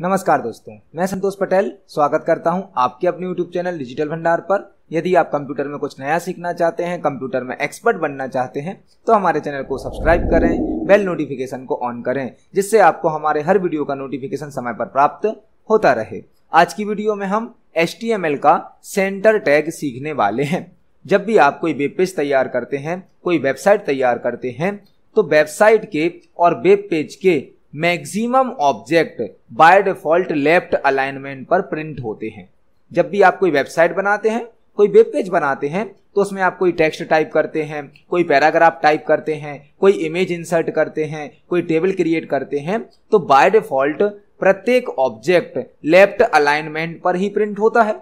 नमस्कार दोस्तों मैं संतोष पटेल स्वागत करता हूं आपके अपने YouTube चैनल डिजिटल भंडार पर यदि आप कंप्यूटर में कुछ नया सीखना चाहते हैं कंप्यूटर में एक्सपर्ट बनना चाहते हैं तो हमारे चैनल को सब्सक्राइब करें बेल नोटिफिकेशन को ऑन करें जिससे आपको हमारे हर वीडियो का नोटिफिकेशन समय पर प्राप्त होता रहे आज की वीडियो में हम एच का सेंटर टैग सीखने वाले हैं जब भी आप कोई वेब पेज तैयार करते हैं कोई वेबसाइट तैयार करते हैं तो वेबसाइट के और वेब पेज के maximum object by default left alignment पर प्रिंट होते हैं जब भी आप कोई वेबसाइट बनाते हैं कोई वेब पेज बनाते हैं तो उसमें आप कोई टेक्स्ट टाइप करते हैं कोई पैराग्राफ टाइप करते हैं कोई इमेज इंसर्ट करते हैं कोई टेबल क्रिएट करते हैं तो बाय डिफॉल्ट प्रत्येक ऑब्जेक्ट लेफ्ट अलाइनमेंट पर ही प्रिंट होता है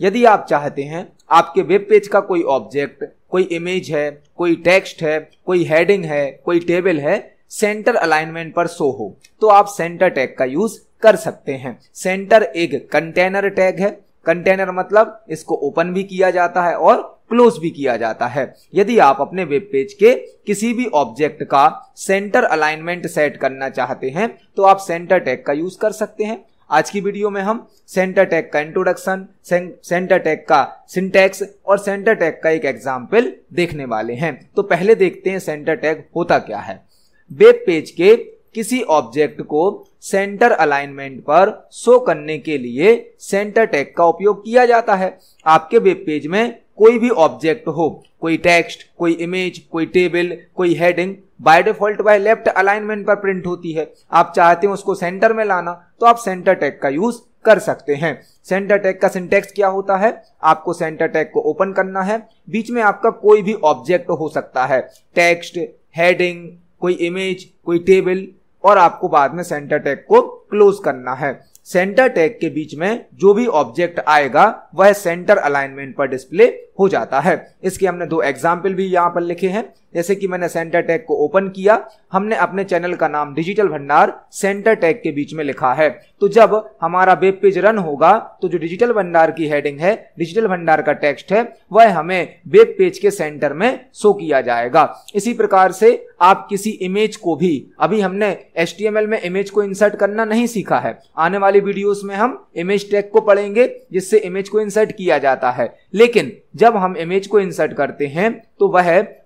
यदि आप चाहते हैं आपके वेब पेज का कोई ऑब्जेक्ट कोई इमेज है कोई टेक्स्ट है कोई हेडिंग है कोई टेबल है सेंटर अलाइनमेंट पर शो हो तो आप सेंटर टैग का यूज कर सकते हैं सेंटर एक कंटेनर टैग है कंटेनर मतलब इसको ओपन भी किया जाता है और क्लोज भी किया जाता है यदि आप अपने वेब पेज के किसी भी ऑब्जेक्ट का सेंटर अलाइनमेंट सेट करना चाहते हैं तो आप सेंटर टैग का यूज कर सकते हैं आज की वीडियो में हम सेंटर टैग का इंट्रोडक्शन सेंटर टैग का सिंटेक्स और सेंटर टैग का एक एग्जाम्पल देखने वाले हैं तो पहले देखते हैं सेंटर टैग होता क्या है वेब पेज के किसी ऑब्जेक्ट को सेंटर अलाइनमेंट पर शो करने के लिए सेंटर टैग का उपयोग किया जाता है आपके वेब पेज में कोई भी ऑब्जेक्ट हो कोई टेक्स्ट कोई इमेज कोई टेबल कोई heading by default by left alignment पर प्रिंट होती है आप चाहते हैं उसको सेंटर में लाना तो आप सेंटर टैग का यूज कर सकते हैं सेंटर टैग का सिंटेक्स क्या होता है आपको सेंटर टैग को ओपन करना है बीच में आपका कोई भी ऑब्जेक्ट हो सकता है टेक्स्ट हेडिंग कोई इमेज कोई टेबल और आपको बाद में सेंटर टैग को क्लोज करना है सेंटर टैग के बीच में जो भी ऑब्जेक्ट आएगा वह सेंटर अलाइनमेंट पर डिस्प्ले हो जाता है इसके हमने दो एग्जाम्पल भी यहां पर लिखे हैं जैसे कि मैंने सेंटर टैग को ओपन किया हमने अपने चैनल का नाम डिजिटल भंडार सेंटर टैग के बीच में लिखा है तो जब हमारा वेब पेज रन होगा तो जो डिजिटल भंडार की हेडिंग है डिजिटल भंडार का टेक्स्ट है वह हमें वेब पेज के सेंटर में शो किया जाएगा इसी प्रकार से आप किसी इमेज को भी अभी हमने एस में इमेज को इंसर्ट करना नहीं सीखा है आने वाली वीडियोस में हम इमेज टैग को पढ़ेंगे जिससे इमेज को इंसर्ट किया जाता है लेकिन जब हम इमेज को इंसर्ट करते हैं तो वह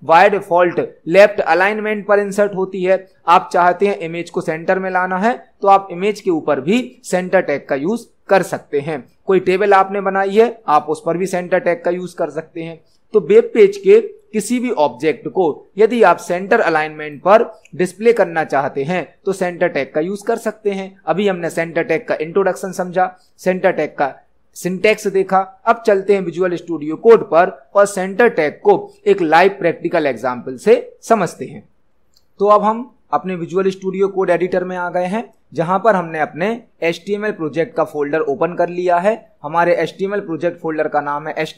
वायर डिफॉल्ट ऑल्ट लेफ्ट अलाइनमेंट पर इंसर्ट होती है आप चाहते हैं इमेज को सेंटर में लाना है तो आप इमेज के ऊपर भी सेंटर टैग का यूज कर सकते हैं कोई टेबल आपने बनाई है आप उस पर भी सेंटर टैग का यूज कर सकते हैं तो वेब पेज के किसी भी ऑब्जेक्ट को यदि आप सेंटर अलाइनमेंट पर डिस्प्ले करना चाहते हैं तो सेंटर टैग का यूज कर सकते हैं अभी हमने सेंटर टैग का इंट्रोडक्शन समझा सेंटर टैग का सिंटेक्स देखा अब चलते हैं विजुअल स्टूडियो कोड पर और सेंटर टैग को एक लाइव प्रैक्टिकल एग्जाम्पल से समझते हैं तो अब हम अपने विजुअल स्टूडियो कोड एडिटर में आ गए हैं जहां पर हमने अपने एच प्रोजेक्ट का फोल्डर ओपन कर लिया है हमारे एच प्रोजेक्ट फोल्डर का नाम है एच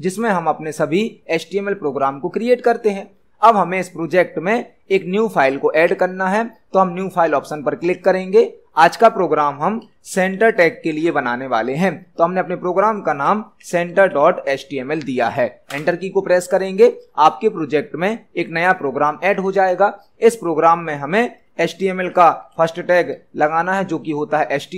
जिसमें हम अपने सभी एच प्रोग्राम को क्रिएट करते हैं अब हमें इस प्रोजेक्ट में एक न्यू फाइल को ऐड करना है तो हम न्यू फाइल ऑप्शन पर क्लिक करेंगे आज का प्रोग्राम हम सेंटर टैग के लिए बनाने वाले हैं तो हमने अपने प्रोग्राम का नाम सेंटर डॉट एच दिया है एंटर की को प्रेस करेंगे आपके प्रोजेक्ट में एक नया प्रोग्राम ऐड हो जाएगा इस प्रोग्राम में हमें एच का फर्स्ट टैग लगाना है जो कि होता है एच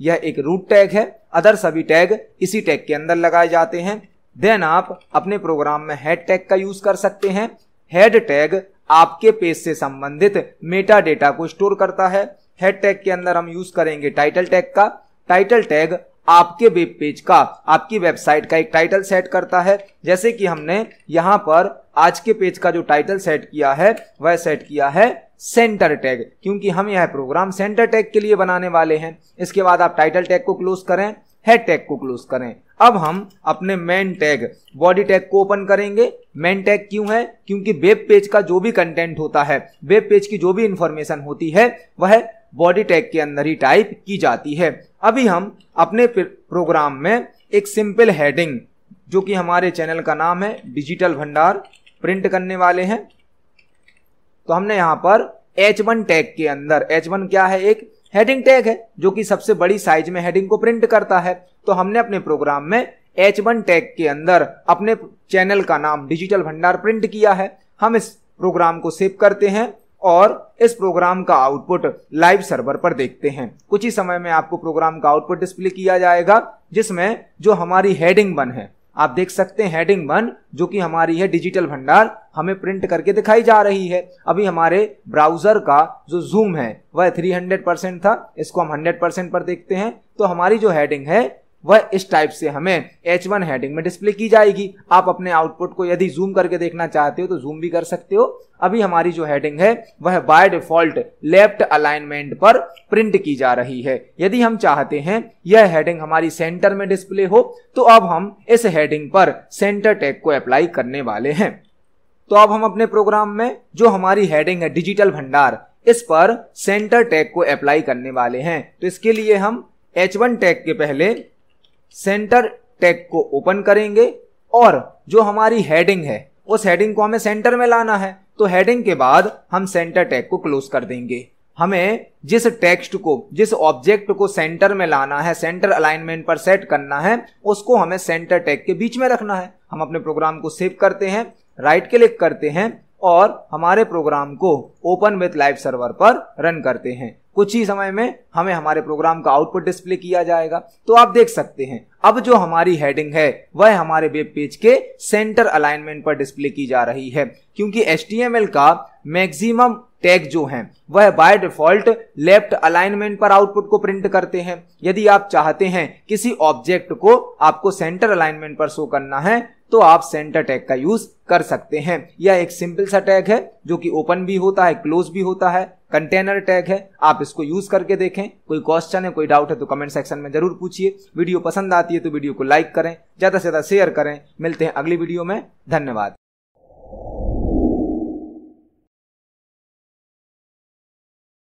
यह एक रूट टैग है अदर सभी टैग इसी टैग के अंदर लगाए जाते हैं देन आप अपने प्रोग्राम में हेड टैग का यूज कर सकते हैं हेड टैग आपके पेज से संबंधित मेटा डेटा को स्टोर करता है हेड टैग के अंदर हम यूज करेंगे टाइटल टैग का टाइटल टैग आपके वेब पेज का आपकी वेबसाइट का एक टाइटल सेट करता है जैसे कि हमने यहाँ पर आज के पेज का जो टाइटल सेट किया है वह सेट किया है सेंटर टैग क्योंकि हम यह प्रोग्राम सेंटर टैग के लिए बनाने वाले हैं इसके बाद आप टाइटल टैग को क्लोज करें है टैग को क्लोज करें अब हम अपने मेन टैग बॉडी टैग को ओपन करेंगे मेन टैग क्यों है क्योंकि वेब पेज का जो भी कंटेंट होता है वेब पेज की जो भी इंफॉर्मेशन होती है वह बॉडी टैग के अंदर ही टाइप की जाती है अभी हम अपने प्रोग्राम में एक सिंपल हेडिंग जो कि हमारे चैनल का नाम है डिजिटल भंडार प्रिंट करने वाले हैं तो हमने यहां पर H1 टैग के अंदर H1 क्या है एक हेडिंग टैग है जो कि सबसे बड़ी साइज में हेडिंग को प्रिंट करता है तो हमने अपने प्रोग्राम में एच वन टैग के अंदर अपने चैनल का नाम डिजिटल भंडार प्रिंट किया है हम इस प्रोग्राम को सेव करते हैं और इस प्रोग्राम का आउटपुट लाइव सर्वर पर देखते हैं कुछ ही समय में आपको प्रोग्राम का आउटपुट डिस्प्ले किया जाएगा जिसमें जो हमारी हेडिंग वन है आप देख सकते हैं हेडिंग वन जो कि हमारी है डिजिटल भंडार हमें प्रिंट करके दिखाई जा रही है अभी हमारे ब्राउजर का जो जूम है वह 300 परसेंट था इसको हम 100 परसेंट पर देखते हैं तो हमारी जो हेडिंग है वह इस टाइप से हमें एच वन हेडिंग में डिस्प्ले की जाएगी आप अपने आउटपुट को यदि जूम करके देखना चाहते हो तो जूम भी कर सकते हो अभी हमारी जो हेडिंग है वह बाय डिफॉल्ट लेफ्ट अलाइनमेंट पर प्रिंट की जा रही है यदि हम चाहते हैं यह हेडिंग हमारी सेंटर में डिस्प्ले हो तो अब हम इस हेडिंग पर सेंटर टैग को अप्लाई करने वाले हैं तो अब हम अपने प्रोग्राम में जो हमारी हेडिंग है डिजिटल भंडार इस पर सेंटर टैग को अप्लाई करने वाले हैं तो इसके लिए हम H1 टैग के पहले सेंटर टैग को ओपन करेंगे और जो हमारी हेडिंग है उस हेडिंग को हमें सेंटर में लाना है तो हेडिंग के बाद हम सेंटर टैग को क्लोज कर देंगे हमें जिस टेक्स्ट को जिस ऑब्जेक्ट को सेंटर में लाना है सेंटर अलाइनमेंट पर सेट करना है उसको हमें सेंटर टैग के बीच में रखना है हम अपने प्रोग्राम को सेव करते हैं राइट क्लिक करते हैं और हमारे प्रोग्राम को ओपन विथ लाइव सर्वर पर रन करते हैं कुछ ही समय में हमें हमारे प्रोग्राम का आउटपुट डिस्प्ले किया जाएगा तो आप देख सकते हैं अब जो हमारी हेडिंग है वह हमारे वेब पेज के सेंटर अलाइनमेंट पर डिस्प्ले की जा रही है क्योंकि एस का मैक्सिमम टैग जो हैं वह बाय डिफॉल्ट लेफ्ट अलाइनमेंट पर आउटपुट को प्रिंट करते हैं यदि आप चाहते हैं किसी ऑब्जेक्ट को आपको सेंटर अलाइनमेंट पर शो करना है तो आप सेंटर टैग का यूज कर सकते हैं यह एक सिंपल सा टैग है जो कि ओपन भी होता है क्लोज भी होता है कंटेनर टैग है आप इसको यूज करके देखें कोई क्वेश्चन है कोई डाउट है तो कमेंट सेक्शन में जरूर पूछिए वीडियो पसंद आती है तो वीडियो को लाइक करें ज्यादा से ज्यादा शेयर करें मिलते हैं अगली वीडियो में धन्यवाद